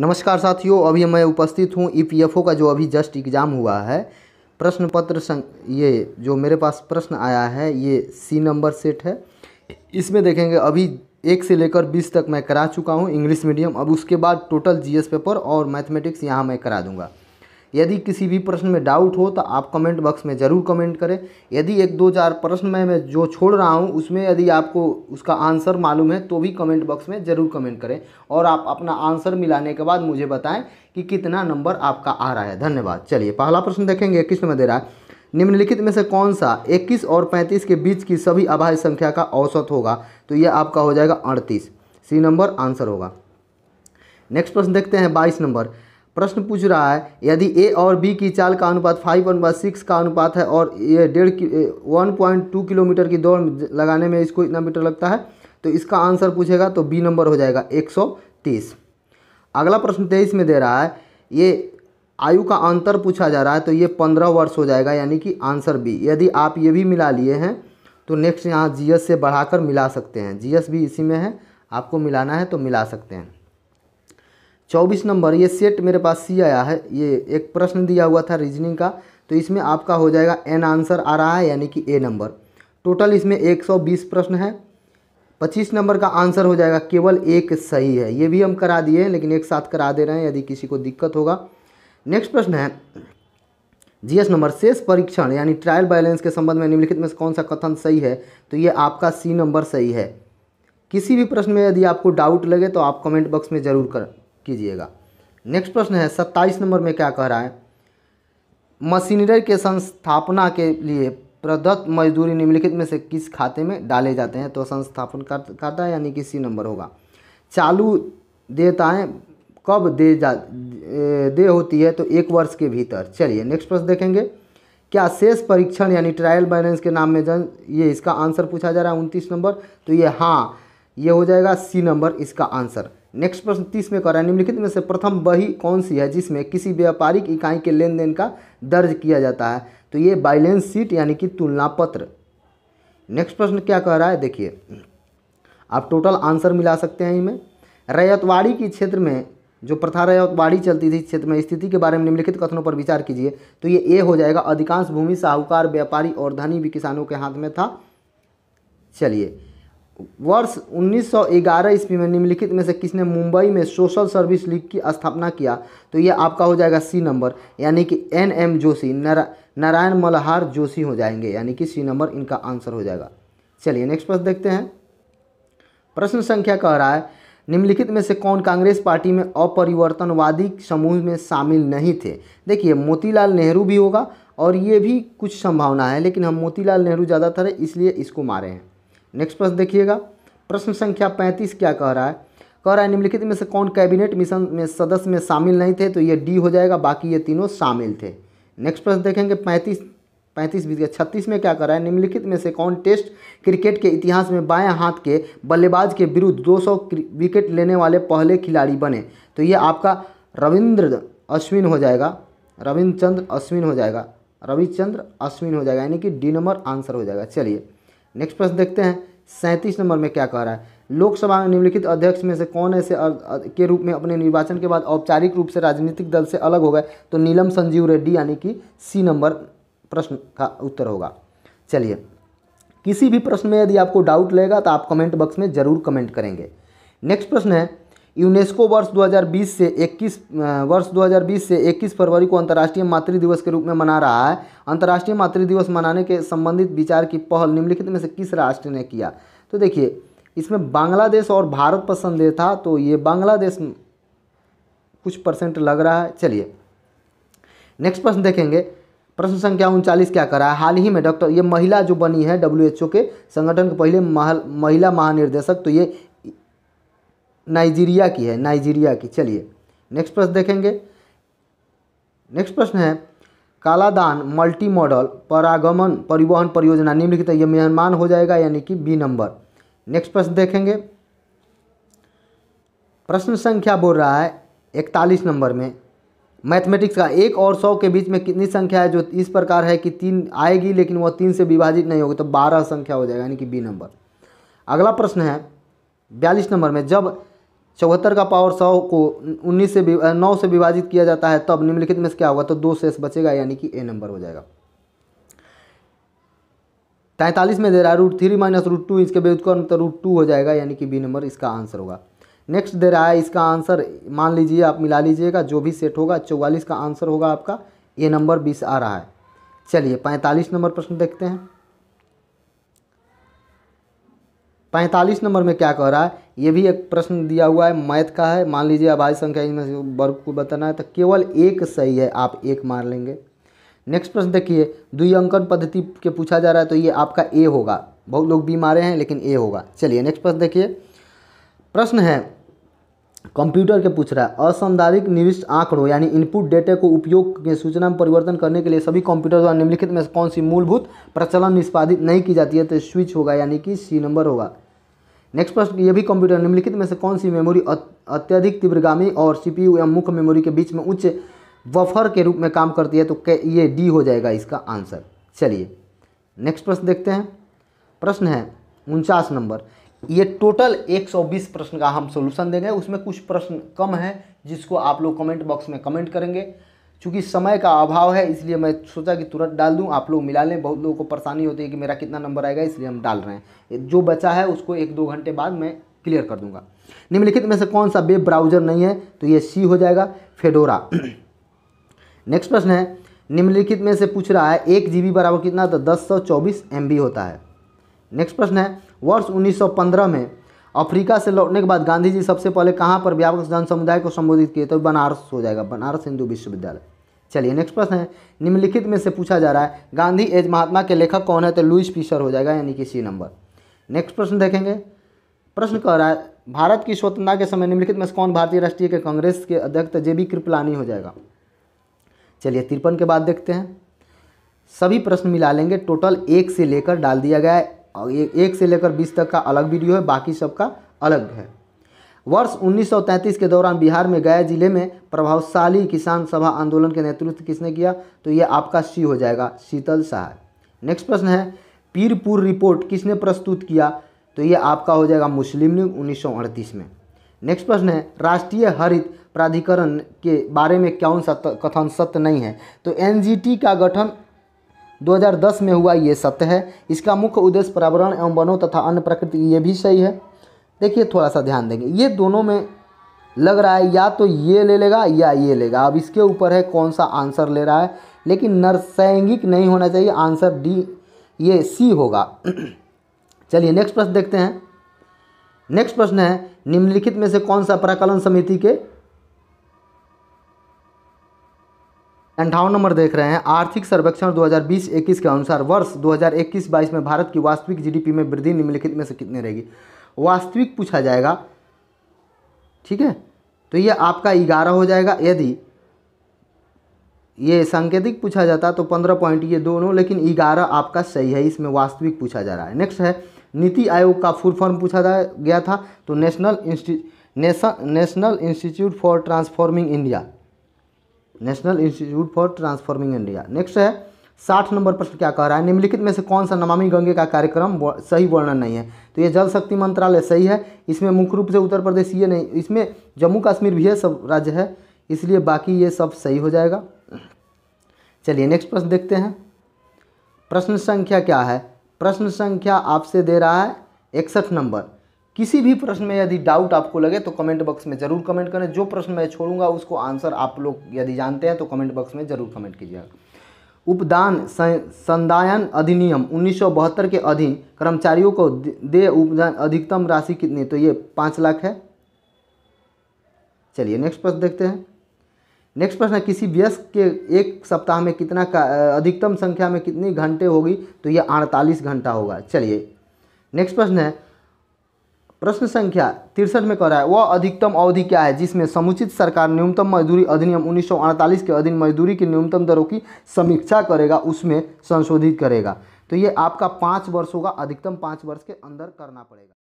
नमस्कार साथियों अभी मैं उपस्थित हूँ ईपीएफओ e का जो अभी जस्ट एग्ज़ाम हुआ है प्रश्न पत्र संग ये जो मेरे पास प्रश्न आया है ये सी नंबर सेट है इसमें देखेंगे अभी एक से लेकर बीस तक मैं करा चुका हूँ इंग्लिश मीडियम अब उसके बाद टोटल जीएस पेपर और मैथमेटिक्स यहाँ मैं करा दूँगा यदि किसी भी प्रश्न में डाउट हो तो आप कमेंट बॉक्स में ज़रूर कमेंट करें यदि एक दो चार प्रश्न में मैं जो छोड़ रहा हूँ उसमें यदि आपको उसका आंसर मालूम है तो भी कमेंट बॉक्स में ज़रूर कमेंट करें और आप अपना आंसर मिलाने के बाद मुझे बताएं कि कितना नंबर आपका आ रहा है धन्यवाद चलिए पहला प्रश्न देखेंगे किस में दे रहा है निम्नलिखित में से कौन सा 21 और 35 के बीच की सभी आभा संख्या का औसत होगा तो यह आपका हो जाएगा अड़तीस सी नंबर आंसर होगा नेक्स्ट प्रश्न देखते हैं बाईस नंबर प्रश्न पूछ रहा है यदि ए और बी की चाल का अनुपात फाइव अनुपात सिक्स का अनुपात है और ये डेढ़ वन पॉइंट टू किलोमीटर की दौड़ लगाने में इसको इतना मीटर लगता है तो इसका आंसर पूछेगा तो बी नंबर हो जाएगा एक सौ तीस अगला प्रश्न तेईस में दे रहा है ये आयु का अंतर पूछा जा रहा है तो ये पंद्रह वर्ष हो जाएगा यानी कि आंसर बी यदि आप ये भी मिला लिए हैं तो नेक्स्ट यहाँ जीएस से बढ़ाकर मिला सकते हैं जीएस भी इसी में है आपको मिलाना है तो मिला सकते हैं चौबीस नंबर ये सेट मेरे पास सी आया है ये एक प्रश्न दिया हुआ था रीजनिंग का तो इसमें आपका हो जाएगा एन आंसर आ रहा है यानी कि ए नंबर टोटल इसमें 120 प्रश्न है 25 नंबर का आंसर हो जाएगा केवल एक सही है ये भी हम करा दिए हैं लेकिन एक साथ करा दे रहे हैं यदि किसी को दिक्कत होगा नेक्स्ट प्रश्न है जीएस नंबर शेष परीक्षण यानी ट्रायल बैलेंस के संबंध में निम्नलिखित में से कौन सा कथन सही है तो ये आपका सी नंबर सही है किसी भी प्रश्न में यदि आपको डाउट लगे तो आप कमेंट बॉक्स में ज़रूर करें कीजिएगा नेक्स्ट प्रश्न है सत्ताईस नंबर में क्या कह रहा है मशीनरी के संस्थापना के लिए प्रदत्त मजदूरी निम्नलिखित में से किस खाते में डाले जाते हैं तो संस्थापन खाता यानी कि सी नंबर होगा चालू देताएँ कब दे जा दे होती है तो एक वर्ष के भीतर चलिए नेक्स्ट प्रश्न देखेंगे क्या शेष परीक्षण यानी ट्रायल बैलेंस के नाम में जन ये इसका आंसर पूछा जा रहा है उनतीस नंबर तो ये हाँ ये हो जाएगा सी नंबर इसका आंसर नेक्स्ट प्रश्न तीस में कर रहा है निम्नलिखित में से प्रथम बही कौन सी है जिसमें किसी व्यापारिक इकाई के लेन देन का दर्ज किया जाता है तो ये बैलेंस शीट यानी कि तुलना पत्र नेक्स्ट प्रश्न क्या कह रहा है देखिए आप टोटल आंसर मिला सकते हैं इनमें रैयतवाड़ी के क्षेत्र में जो प्रथा रैयतवाड़ी चलती थी क्षेत्र में स्थिति के बारे में निम्नलिखित कथनों पर विचार कीजिए तो ये ए हो जाएगा अधिकांश भूमि साहूकार व्यापारी और धनी भी किसानों के हाथ में था चलिए वर्ष 1911 ईस्वी में निम्नलिखित में से किसने मुंबई में सोशल सर्विस लीग की स्थापना किया तो ये आपका हो जाएगा सी नंबर यानी कि एन एम जोशी नारा नारायण मल्हार जोशी हो जाएंगे यानी कि सी नंबर इनका आंसर हो जाएगा चलिए नेक्स्ट प्रश्न देखते हैं प्रश्न संख्या कह रहा है निम्नलिखित में से कौन कांग्रेस पार्टी में अपरिवर्तनवादी समूह में शामिल नहीं थे देखिए मोतीलाल नेहरू भी होगा और ये भी कुछ संभावना है लेकिन हम मोतीलाल नेहरू ज़्यादातर है इसलिए इसको मारे हैं नेक्स्ट प्रश्न देखिएगा प्रश्न संख्या पैंतीस क्या कह रहा है कह रहा है निम्नलिखित में से कौन कैबिनेट मिशन में सदस्य में शामिल नहीं थे तो ये डी हो जाएगा बाकी ये तीनों शामिल थे नेक्स्ट प्रश्न देखेंगे पैंतीस पैंतीस बीस गया छत्तीस में क्या कर रहा है निम्नलिखित में से कौन टेस्ट क्रिकेट के इतिहास में बाएं हाथ के बल्लेबाज के विरुद्ध 200 विकेट लेने वाले पहले खिलाड़ी बने तो ये आपका रविंद्र अश्विन हो जाएगा रविंद्र चंद्र अश्विन हो जाएगा रविचंद्र अश्विन हो जाएगा यानी कि डी नंबर आंसर हो जाएगा चलिए नेक्स्ट प्रश्न देखते हैं सैंतीस नंबर में क्या कह रहा है लोकसभा में निम्नलिखित अध्यक्ष में से कौन ऐसे के रूप में अपने निर्वाचन के बाद औपचारिक रूप से राजनीतिक दल से अलग हो गए तो नीलम संजीव रेड्डी यानी कि सी नंबर प्रश्न का उत्तर होगा चलिए किसी भी प्रश्न में यदि आपको डाउट लगेगा तो आप कमेंट बॉक्स में जरूर कमेंट करेंगे नेक्स्ट प्रश्न है यूनेस्को वर्ष 2020 से 21 वर्ष 2020 से 21 फरवरी को अंतर्राष्ट्रीय मातृ दिवस के रूप में मना रहा है अंतर्राष्ट्रीय मातृ दिवस मनाने के संबंधित विचार की पहल निम्नलिखित में से किस राष्ट्र ने किया तो देखिए इसमें बांग्लादेश और भारत पसंद था तो ये बांग्लादेश कुछ परसेंट लग रहा है चलिए नेक्स्ट प्रश्न देखेंगे प्रश्न संख्या उनचालीस क्या करा है हाल ही में डॉक्टर ये महिला जो बनी है डब्ल्यू के संगठन के पहले महिला महानिर्देशक तो ये नाइजीरिया की है नाइजीरिया की चलिए नेक्स्ट प्रश्न देखेंगे नेक्स्ट प्रश्न है कालादान मल्टी मॉडल परागमन परिवहन परियोजना निम्नलिखित यह मेहमान हो जाएगा यानी कि बी नंबर नेक्स्ट प्रश्न देखेंगे प्रश्न संख्या बोल रहा है इकतालीस नंबर में मैथमेटिक्स का एक और सौ के बीच में कितनी संख्या है जो इस प्रकार है कि तीन आएगी लेकिन वह तीन से विभाजित नहीं होगी तो बारह संख्या हो जाएगा यानी कि बी नंबर अगला प्रश्न है बयालीस नंबर में जब चौहत्तर का पावर सौ को उन्नीस से नौ से विभाजित किया जाता है तब निम्नलिखित में से क्या होगा तो दो शेष बचेगा यानी कि ए नंबर हो जाएगा तैंतालीस में दे रहा है root three minus root two इसके व्युत्क्रम तो रूट टू हो जाएगा यानी कि बी नंबर इसका आंसर होगा नेक्स्ट दे रहा है इसका आंसर मान लीजिए आप मिला लीजिएगा जो भी सेट होगा चौवालीस का आंसर होगा आपका ए नंबर बीस आ रहा है चलिए पैंतालीस नंबर प्रश्न देखते हैं पैंतालीस नंबर में क्या कह रहा है ये भी एक प्रश्न दिया हुआ है मैथ का है मान लीजिए अभाज्य संख्या इनमें से वर्ग को बताना है तो केवल एक सही है आप एक मार लेंगे नेक्स्ट प्रश्न देखिए अंकन पद्धति के पूछा जा रहा है तो ये आपका ए होगा बहुत लोग बी मारे हैं लेकिन ए होगा चलिए नेक्स्ट प्रश्न देखिए प्रश्न है कंप्यूटर के पूछ रहा है असंधारिक निविष्ट आंकड़ों यानी इनपुट डेटे को उपयोग के सूचना में परिवर्तन करने के लिए सभी कंप्यूटर द्वारा निम्नलिखित में कौन सी मूलभूत प्रचलन निष्पादित नहीं की जाती है तो स्विच होगा यानी कि सी नंबर होगा नेक्स्ट प्रश्न ये भी कंप्यूटर निम्नलिखित में से कौन सी मेमोरी अत्यधिक तीव्रगामी और सीपीयू या मुख्य मेमोरी के बीच में उच्च वफर के रूप में काम करती है तो ये डी हो जाएगा इसका आंसर चलिए नेक्स्ट प्रश्न देखते हैं प्रश्न है उनचास नंबर ये टोटल 120 प्रश्न का हम सोल्यूशन देंगे उसमें कुछ प्रश्न कम है जिसको आप लोग कमेंट बॉक्स में कमेंट करेंगे चूँकि समय का अभाव है इसलिए मैं सोचा कि तुरंत डाल दूँ आप लोग मिला लें बहुत लोगों को परेशानी होती है कि मेरा कितना नंबर आएगा इसलिए हम डाल रहे हैं जो बचा है उसको एक दो घंटे बाद मैं क्लियर कर दूंगा निम्नलिखित में से कौन सा वेब ब्राउजर नहीं है तो ये सी हो जाएगा फेडोरा नेक्स्ट प्रश्न है निम्नलिखित में से पूछ रहा है एक जी बराबर कितना तो दस सौ चौबीस एम होता है नेक्स्ट प्रश्न है वर्ष 1915 में अफ्रीका से लौटने के बाद गांधी जी सबसे पहले कहाँ पर व्यापक जन समुदाय को संबोधित किए तो बनारस हो जाएगा बनारस हिंदू विश्वविद्यालय चलिए नेक्स्ट प्रश्न है निम्नलिखित में से पूछा जा रहा है गांधी एज महात्मा के लेखक कौन है तो लुइस पीसर हो जाएगा यानी कि सी नंबर नेक्स्ट प्रश्न देखेंगे प्रश्न कह रहा है भारत की स्वतंत्रता के समय निम्नलिखित में से कौन भारतीय राष्ट्रीय के कांग्रेस के अध्यक्ष जे बी कृपलानी हो जाएगा चलिए तिरपन के बाद देखते हैं सभी प्रश्न मिला लेंगे टोटल एक से लेकर डाल दिया गया है एक से लेकर बीस तक का अलग वीडियो है बाकी सबका अलग है वर्ष 1933 के दौरान बिहार में गया जिले में प्रभावशाली किसान सभा आंदोलन के नेतृत्व किसने किया तो ये आपका सी हो जाएगा शीतल शाह नेक्स्ट प्रश्न है पीरपुर रिपोर्ट किसने प्रस्तुत किया तो ये आपका हो जाएगा मुस्लिम लीग उन्नीस में नेक्स्ट प्रश्न है राष्ट्रीय हरित प्राधिकरण के बारे में कौन सा कथन सत्य नहीं है तो एनजीटी का गठन 2010 में हुआ ये सत्य है इसका मुख्य उद्देश्य पर्यावरण एवं वनों तथा अन्य प्रकृति ये भी सही है देखिए थोड़ा सा ध्यान देंगे ये दोनों में लग रहा है या तो ये ले लेगा या ये लेगा अब इसके ऊपर है कौन सा आंसर ले रहा है लेकिन नरसैंगिक नहीं होना चाहिए आंसर डी ये सी होगा चलिए नेक्स्ट प्रश्न देखते हैं नेक्स्ट प्रश्न है निम्नलिखित में से कौन सा प्राकलन समिति के अंठावन नंबर देख रहे हैं आर्थिक सर्वेक्षण 2020-21 के अनुसार वर्ष 2021-22 में भारत की वास्तविक जीडीपी में वृद्धि निम्नलिखित में से कितनी रहेगी वास्तविक पूछा जाएगा ठीक है तो ये आपका ग्यारह हो जाएगा यदि ये सांकेतिक पूछा जाता तो पंद्रह पॉइंट ये दोनों लेकिन ग्यारह आपका सही है इसमें वास्तविक पूछा जा रहा है नेक्स्ट है नीति आयोग का फुल फॉर्म पूछा गया था तो national insti national institute for transforming India national institute for transforming India next है साठ नंबर प्रश्न क्या कह रहा है निम्नलिखित में से कौन सा नमामि गंगे का कार्यक्रम सही वर्णन नहीं है तो ये जल शक्ति मंत्रालय सही है इसमें मुख्य रूप से उत्तर प्रदेश ये नहीं इसमें जम्मू कश्मीर भी है सब राज्य है इसलिए बाकी ये सब सही हो जाएगा चलिए नेक्स्ट प्रश्न देखते हैं प्रश्न संख्या क्या है प्रश्न संख्या आपसे दे रहा है इकसठ नंबर किसी भी प्रश्न में यदि डाउट आपको लगे तो कमेंट बॉक्स में ज़रूर कमेंट करें जो प्रश्न मैं छोड़ूंगा उसको आंसर आप लोग यदि जानते हैं तो कमेंट बॉक्स में ज़रूर कमेंट कीजिएगा उपदान संदायन अधिनियम 1972 के अधीन कर्मचारियों को दे उपदान अधिकतम राशि कितनी तो ये पाँच लाख है चलिए नेक्स्ट प्रश्न देखते हैं नेक्स्ट प्रश्न है किसी व्यस्क के एक सप्ताह में कितना का अधिकतम संख्या में कितनी घंटे होगी तो ये अड़तालीस घंटा होगा चलिए नेक्स्ट प्रश्न है प्रश्न संख्या तिरसठ में कह रहा है वह अधिकतम अवधि क्या है जिसमें समुचित सरकार न्यूनतम मजदूरी अधिनियम उन्नीस के अधीन मजदूरी की न्यूनतम दरों की समीक्षा करेगा उसमें संशोधित करेगा तो ये आपका पाँच वर्षों का अधिकतम पाँच वर्ष के अंदर करना पड़ेगा